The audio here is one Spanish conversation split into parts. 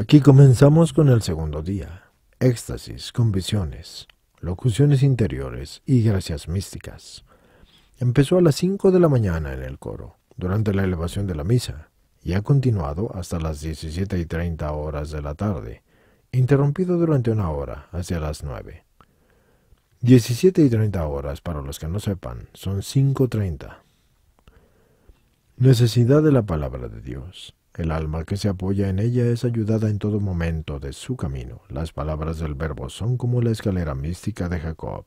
Aquí comenzamos con el segundo día. Éxtasis con visiones, locuciones interiores y gracias místicas. Empezó a las cinco de la mañana en el coro, durante la elevación de la misa, y ha continuado hasta las 17 y treinta horas de la tarde, interrumpido durante una hora hacia las nueve. 17 y treinta horas, para los que no sepan, son treinta. Necesidad de la palabra de Dios. El alma que se apoya en ella es ayudada en todo momento de su camino. Las palabras del Verbo son como la escalera mística de Jacob.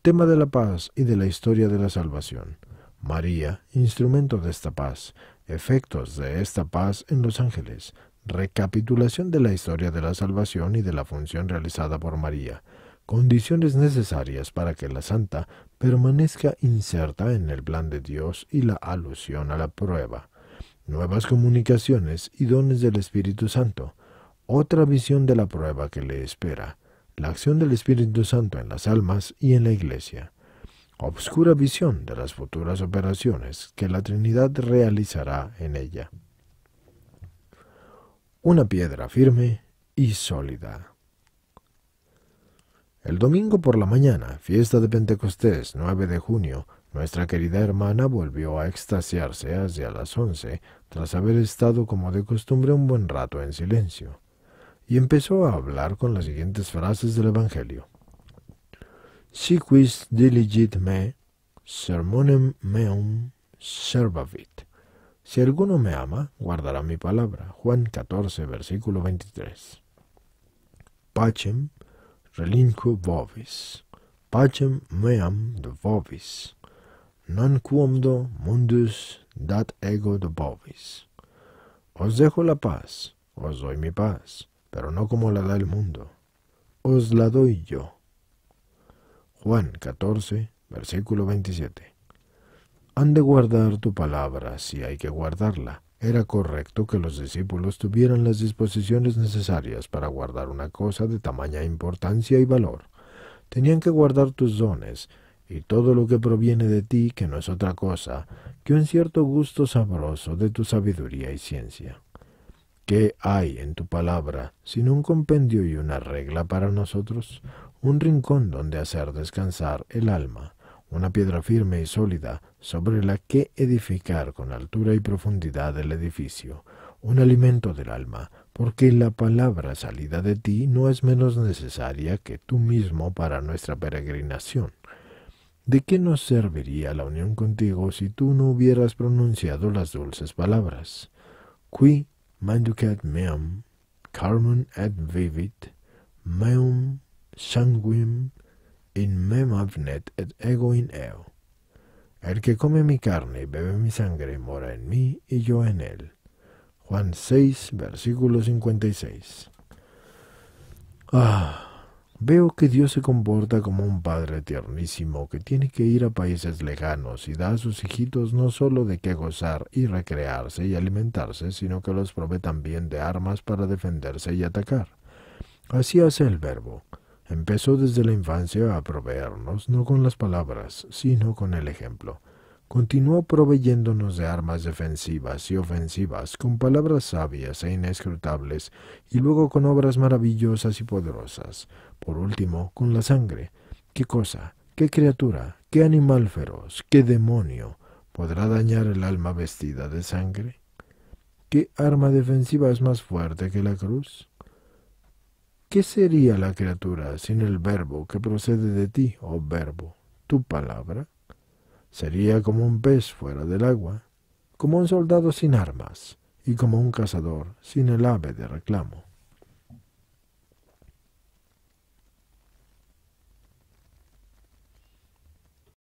Tema de la paz y de la historia de la salvación. María, instrumento de esta paz. Efectos de esta paz en los ángeles. Recapitulación de la historia de la salvación y de la función realizada por María. Condiciones necesarias para que la santa permanezca inserta en el plan de Dios y la alusión a la prueba nuevas comunicaciones y dones del Espíritu Santo, otra visión de la prueba que le espera, la acción del Espíritu Santo en las almas y en la Iglesia, obscura visión de las futuras operaciones que la Trinidad realizará en ella. Una piedra firme y sólida. El domingo por la mañana, fiesta de Pentecostés, 9 de junio, nuestra querida hermana volvió a extasiarse hacia las once tras haber estado como de costumbre un buen rato en silencio, y empezó a hablar con las siguientes frases del Evangelio. Si quis diligit me, sermonem meum servavit. Si alguno me ama, guardará mi palabra. Juan 14, versículo 23. Pacem relinquo vovis, pacem meam de vovis, non do mundus dat ego de bovis. Os dejo la paz, os doy mi paz, pero no como la da el mundo. Os la doy yo. Juan 14, versículo 27. Han de guardar tu palabra si hay que guardarla. Era correcto que los discípulos tuvieran las disposiciones necesarias para guardar una cosa de tamaña importancia y valor. Tenían que guardar tus dones, y todo lo que proviene de ti, que no es otra cosa que un cierto gusto sabroso de tu sabiduría y ciencia. ¿Qué hay en tu palabra sin un compendio y una regla para nosotros? Un rincón donde hacer descansar el alma, una piedra firme y sólida sobre la que edificar con altura y profundidad el edificio, un alimento del alma, porque la palabra salida de ti no es menos necesaria que tú mismo para nuestra peregrinación, ¿De qué nos serviría la unión contigo si tú no hubieras pronunciado las dulces palabras? Qui manducat meam, carmen et vivit, meum sanguim, in me avnet et ego in eo. El que come mi carne y bebe mi sangre mora en mí y yo en él. Juan 6, versículo 56. Ah. Veo que Dios se comporta como un padre tiernísimo que tiene que ir a países lejanos y da a sus hijitos no solo de qué gozar y recrearse y alimentarse, sino que los provee también de armas para defenderse y atacar. Así hace el verbo. Empezó desde la infancia a proveernos no con las palabras, sino con el ejemplo continuó proveyéndonos de armas defensivas y ofensivas con palabras sabias e inescrutables, y luego con obras maravillosas y poderosas, por último con la sangre. ¿Qué cosa? ¿Qué criatura? ¿Qué animal feroz? ¿Qué demonio podrá dañar el alma vestida de sangre? ¿Qué arma defensiva es más fuerte que la cruz? ¿Qué sería la criatura sin el verbo que procede de ti, oh verbo, tu palabra? Sería como un pez fuera del agua, como un soldado sin armas y como un cazador sin el ave de reclamo.